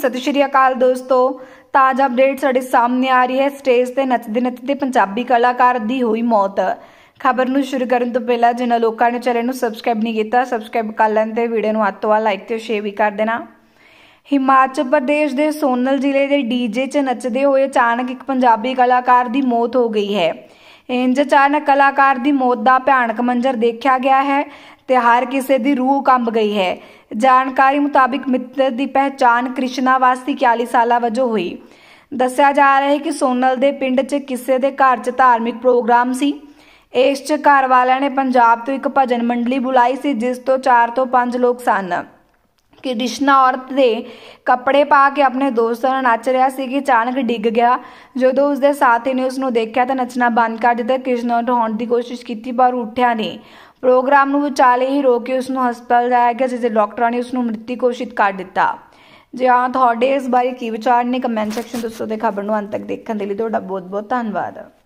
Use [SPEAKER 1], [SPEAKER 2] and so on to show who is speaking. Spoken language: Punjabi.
[SPEAKER 1] ਸਤਿ ਸ਼੍ਰੀ ਅਕਾਲ ਦੋਸਤੋ ਤਾਜ਼ਾ ਅਪਡੇਟ ਸਾਡੇ ਸਾਹਮਣੇ ਆ ਰਹੀ ਹੈ ਸਟੇਜ ਤੇ ਨੱਚਦੇ ਨੱਚਦੇ ਪੰਜਾਬੀ ਕਲਾਕਾਰ ਦੀ ਹੋਈ ਮੌਤ ਖਬਰ ਨੂੰ ਸ਼ੁਰੂ ਕਰਨ ਤੋਂ ਪਹਿਲਾਂ ਜਿਨ੍ਹਾਂ ਲੋਕਾਂ ਨੇ ਚੈਨਲ ਨੂੰ ਸਬਸਕ੍ਰਾਈਬ ਨਹੀਂ ਕੀਤਾ ਸਬਸਕ੍ਰਾਈਬ ਕਰ ਲੈਣ ਤੇ ਵੀਡੀਓ ਨੂੰ ਆ ਲਾਈਕ ਤੇ ਸ਼ੇਅਰ ਵੀ ਕਰ ਦੇਣਾ ਹਿਮਾਚਲ ਪ੍ਰਦੇਸ਼ ਦੇ ਸੋਨਲ ਜ਼ਿਲ੍ਹੇ ਦੇ ਡੀਜੇ 'ਚ ਨੱਚਦੇ ਹੋਏ ਅਚਾਨਕ ਇੱਕ ਪੰਜਾਬੀ ਕਲਾਕਾਰ ਦੀ ਮੌਤ ਹੋ ਗਈ ਹੈ ਇੰਜ ਅਚਾਨਕ ਕਲਾਕਾਰ ਦੀ ਮੌਤ ਦਾ ਭਿਆਨਕ ਮੰਜ਼ਰ ਦੇਖਿਆ ਗਿਆ ਹੈ ਤੇ ਹਰ ਕਿਸੇ ਦੀ ਰੂਹ ਕੰਬ ਗਈ ਹੈ ਜਾਣਕਾਰੀ ਮੁਤਾਬਿਕ ਮਿੱਤਰ ਦੀ ਪਹਿਚਾਨ ਕ੍ਰਿਸ਼ਨਾ ਵਾਸਤੀ 41 ਸਾਲਾ ਵਜੋਂ ਹੋਈ ਦੱਸਿਆ ਜਾ ਰਿਹਾ ਹੈ ਕਿ ਸੋਨਲ ਦੇ ਪਿੰਡ 'ਚ ਕਿਸੇ ਦੇ ਘਰ 'ਚ ਧਾਰਮਿਕ ਪ੍ਰੋਗਰਾਮ ਸੀ ਇਸ 'ਚ ਘਰ ਵਾਲਿਆਂ ਨੇ ਪੰਜਾਬ ਤੋਂ ਇੱਕ ਭਜਨ ਮੰਡਲੀ ਬੁਲਾਈ ਸੀ ਜਿਸ ਤੋਂ 4 ਤੋਂ 5 ਲੋਕ ਸਨ ਕ੍ਰਿਸ਼ਨਾ ਔਰਤ ਦੇ ਕੱਪੜੇ ਪਾ ਕੇ ਆਪਣੇ ਦੋਸਤਾਂ ਨਾਲ ਨੱਚ ਰਿਹਾ ਸੀ ਕਿ ਅਚਾਨਕ ਡਿੱਗ ਗਿਆ ਜਦੋਂ ਉਸ ਦੇ ਸਾਥੀ ਨੇ ਉਸ ਨੂੰ ਦੇਖਿਆ ਤਾਂ ਨੱਚਣਾ ਬੰਦ ਕਰ ਦਿੱਤਾ ਕ੍ਰਿਸ਼ਨਾ ਉਠਾਉਣ ਦੀ ਕੋਸ਼ਿਸ਼ ਕੀਤੀ ਪਰ ਉੱਠਿਆ ਨਹੀਂ ਪ੍ਰੋਗਰਾਮ ਨੂੰ ਵਿਚਾਲੇ ਹੀ ਰੋਕ ਕੇ ਉਸ ਨੂੰ ਹਸਪਤਾਲ ਲਿਆਇਆ ਗਿਆ ਜਿੱਥੇ ਡਾਕਟਰਾਂ ਨੇ ਉਸ ਨੂੰ ਮ੍ਰਿਤਕ ਘੋਸ਼ਿਤ ਕਰ ਦਿੱਤਾ ਜੇ ਆ ਤੁਹਾਡੇ ਇਸ ਬਾਰੇ ਕੀ ਵਿਚਾਰ ਨੇ ਕਮੈਂਟ ਸੈਕਸ਼ਨ ਦੱਸੋ ਤੇ ਖਬਰ ਨੂੰ ਅੰਤ ਤੱਕ ਦੇਖਣ ਦੇ ਲਈ ਤੁਹਾਡਾ ਬਹੁਤ ਬਹੁਤ ਧੰਨਵਾਦ